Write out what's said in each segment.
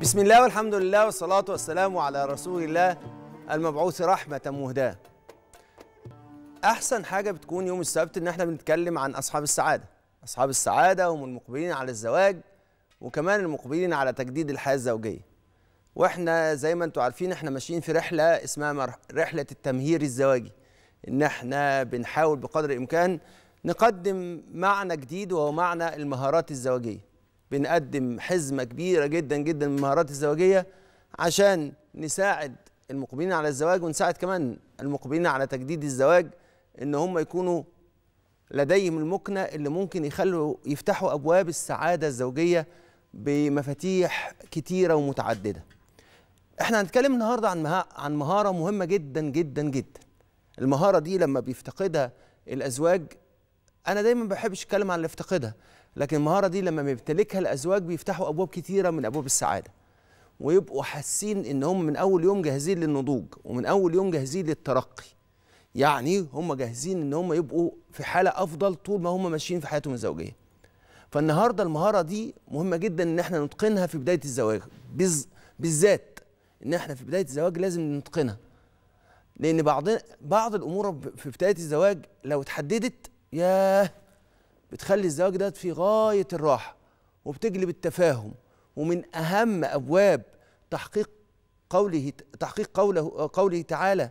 بسم الله والحمد لله والصلاة والسلام على رسول الله المبعوث رحمة مهداة أحسن حاجة بتكون يوم السبت إن إحنا بنتكلم عن أصحاب السعادة أصحاب السعادة هم المقبلين على الزواج وكمان المقبلين على تجديد الحياة الزوجية وإحنا زي ما أنتم عارفين إحنا ماشيين في رحلة اسمها رحلة التمهير الزواجي إن إحنا بنحاول بقدر الإمكان نقدم معنى جديد وهو معنى المهارات الزواجية بنقدم حزمة كبيرة جدا جدا من المهارات الزواجية عشان نساعد المقبلين على الزواج ونساعد كمان المقبلين على تجديد الزواج ان هم يكونوا لديهم المكنة اللي ممكن يخلوا يفتحوا أبواب السعادة الزوجية بمفاتيح كتيرة ومتعددة احنا هنتكلم النهاردة عن, عن مهارة مهمة جدا جدا جدا المهارة دي لما بيفتقدها الأزواج أنا دايما بحبش أتكلم عن اللي افتقدها لكن المهارة دي لما بيمتلكها الأزواج بيفتحوا أبواب كتيرة من أبواب السعادة ويبقوا حاسين إن هم من أول يوم جاهزين للنضوج ومن أول يوم جاهزين للترقي يعني هم جاهزين إن هم يبقوا في حالة أفضل طول ما هم ماشيين في حياتهم الزوجية فالنهاردة المهارة دي مهمة جدا إن احنا نتقنها في بداية الزواج بالذات إن احنا في بداية الزواج لازم نتقنها لأن بعض بعض الأمور في بداية الزواج لو اتحددت ياه بتخلي الزواج ده في غاية الراحة وبتجلب التفاهم ومن أهم أبواب تحقيق قوله تحقيق قوله قوله تعالى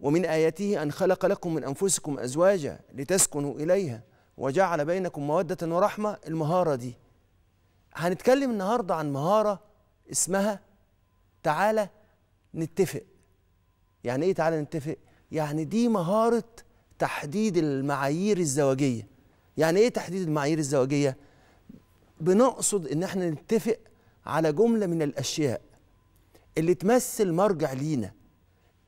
ومن آياته أن خلق لكم من أنفسكم أزواجا لتسكنوا إليها وجعل بينكم مودة ورحمة المهارة دي هنتكلم النهاردة عن مهارة اسمها تعالى نتفق يعني ايه تعالى نتفق يعني دي مهارة تحديد المعايير الزواجية يعني ايه تحديد المعايير الزواجيه بنقصد ان احنا نتفق على جمله من الاشياء اللي تمثل مرجع لينا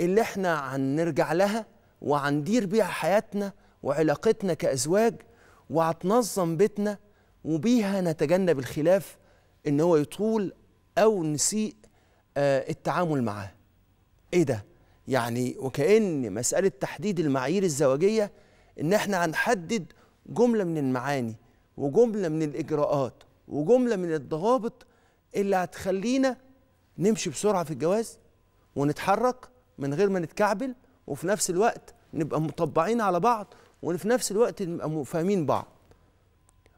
اللي احنا هنرجع لها وهندير بيها حياتنا وعلاقتنا كازواج وهتنظم بيتنا وبيها نتجنب الخلاف ان هو يطول او نسيء آه، التعامل معاه ايه ده يعني وكأن مسألة تحديد المعايير الزواجية إن إحنا هنحدد جمله من المعاني وجمله من الاجراءات وجمله من الضوابط اللي هتخلينا نمشي بسرعه في الجواز ونتحرك من غير ما نتكعبل وفي نفس الوقت نبقى مطبعين على بعض وفي نفس الوقت نبقى فاهمين بعض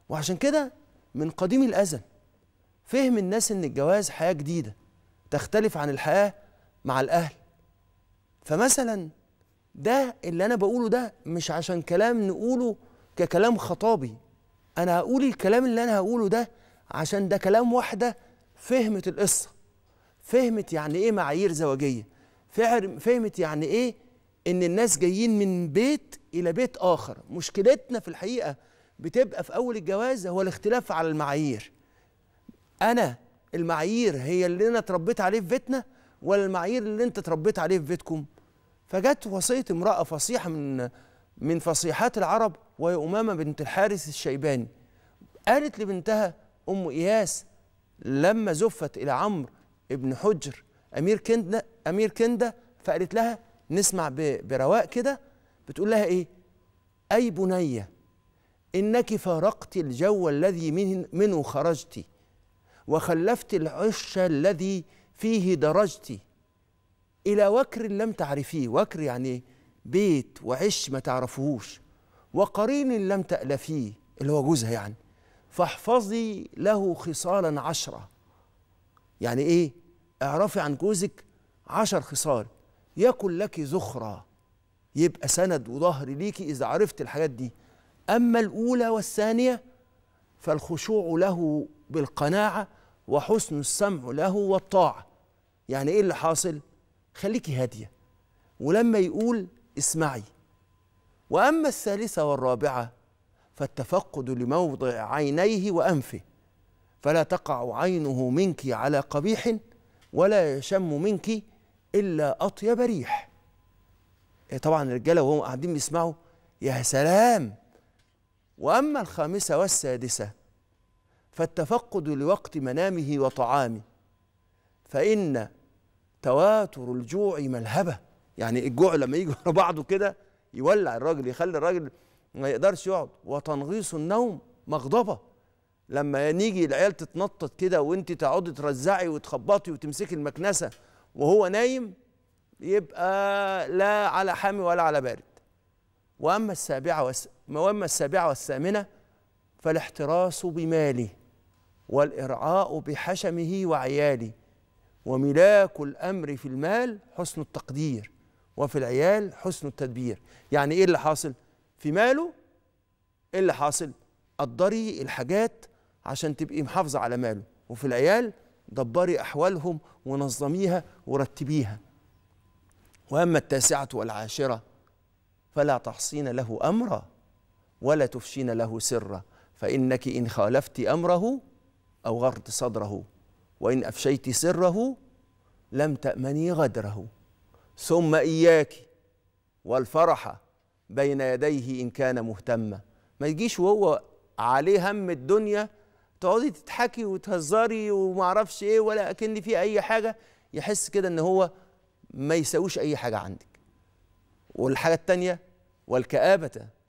وعشان كده من قديم الازل فهم الناس ان الجواز حياه جديده تختلف عن الحياه مع الاهل فمثلا ده اللي انا بقوله ده مش عشان كلام نقوله ككلام خطابي انا هقول الكلام اللي انا هقوله ده عشان ده كلام واحده فهمت القصه فهمت يعني ايه معايير زواجيه فهمت يعني ايه ان الناس جايين من بيت الى بيت اخر مشكلتنا في الحقيقه بتبقى في اول الجواز هو الاختلاف على المعايير انا المعايير هي اللي انا اتربيت عليه في بيتنا ولا المعايير اللي انت اتربيت عليه في بيتكم فجت وصيه امراه فصيحه من من فصيحات العرب وهي أمامة بنت الحارث الشيباني قالت لبنتها أم إياس لما زفت إلى عمرو ابن حجر أمير كندة أمير كندة فقالت لها نسمع برواق كده بتقول لها إيه أي بنية إنك فارقت الجو الذي منه خرجت وخلفت العش الذي فيه درجت إلى وكر لم تعرفيه وكر يعني بيت وعش ما تعرفهوش وقرين لم تألفيه اللي هو جوزها يعني فاحفظي له خصالا عشرة يعني ايه اعرفي عن جوزك عشر خصال يكن لك زخرة يبقى سند وظهر ليكي إذا عرفت الحاجات دي أما الأولى والثانية فالخشوع له بالقناعة وحسن السمع له والطاعة يعني إيه اللي حاصل خليكي هادية ولما يقول اسمعي واما الثالثه والرابعه فالتفقد لموضع عينيه وانفه فلا تقع عينه منك على قبيح ولا يشم منك الا اطيب ريح إيه طبعا الرجاله وهم قاعدين بيسمعوا يا سلام واما الخامسه والسادسه فالتفقد لوقت منامه وطعامه فان تواتر الجوع ملهبه يعني الجوع لما يجي ورا بعضه كده يولع الراجل يخلي الراجل ما يقدرش يقعد وتنغيص النوم مغضبه لما نيجي العيال تتنطط كده وانت تقعدي ترزعي وتخبطي وتمسكي المكنسه وهو نايم يبقى لا على حامي ولا على بارد واما السابعه واما السابعه والثامنه فالاحتراس بماله والارعاء بحشمه وعياله وملاك الامر في المال حسن التقدير وفي العيال حسن التدبير يعني ايه اللي حاصل في ماله ايه اللي حاصل قدري الحاجات عشان تبقي محافظه على ماله وفي العيال دبري احوالهم ونظميها ورتبيها واما التاسعه والعاشره فلا تحصين له امرا ولا تفشين له سرا فانك ان خالفت امره او غرت صدره وان افشيت سره لم تامني غدره ثم إياك والفرح بين يديه إن كان مهتما ما يجيش وهو عليه هم الدنيا تقعدي تضحكي وتهزري وما اعرفش ايه ولا اكن في اي حاجه يحس كده ان هو ما يساويش اي حاجه عندك والحاجه الثانيه والكآبة